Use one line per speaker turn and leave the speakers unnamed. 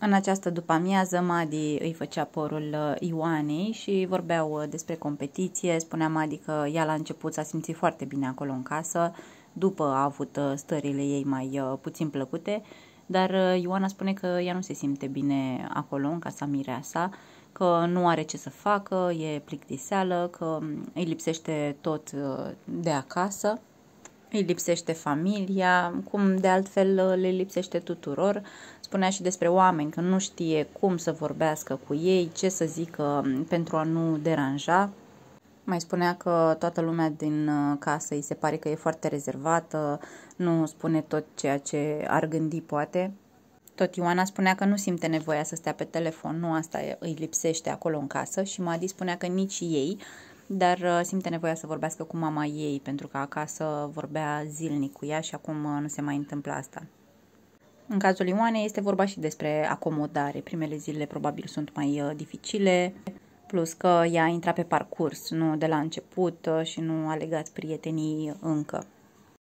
În această după-amiază, Madi îi făcea porul uh, Ioanei și vorbeau uh, despre competiție. Spunea Madi că ea la început s-a simțit foarte bine acolo în casă, după a avut uh, stările ei mai puțin plăcute, dar Ioana spune că ea nu se simte bine acolo, în casa mireasa, că nu are ce să facă, e plictiseală, că mm, îi lipsește tot de acasă îi lipsește familia, cum de altfel uh, le lipsește tuturor. Spunea și despre oameni că nu știe cum să vorbească cu ei, ce să zică um, pentru a nu deranja. Mai spunea că toată lumea din uh, casă îi se pare că e foarte rezervată, nu spune tot ceea ce ar gândi poate. Tot Ioana spunea că nu simte nevoia să stea pe telefon, nu asta îi lipsește acolo în casă și Madi spunea că nici ei dar uh, simte nevoia să vorbească cu mama ei, pentru că acasă vorbea zilnic cu ea și acum uh, nu se mai întâmplă asta. În cazul Ioanei este vorba și despre acomodare. Primele zile probabil sunt mai uh, dificile, plus că ea a intrat pe parcurs, nu de la început și nu a legat prietenii încă.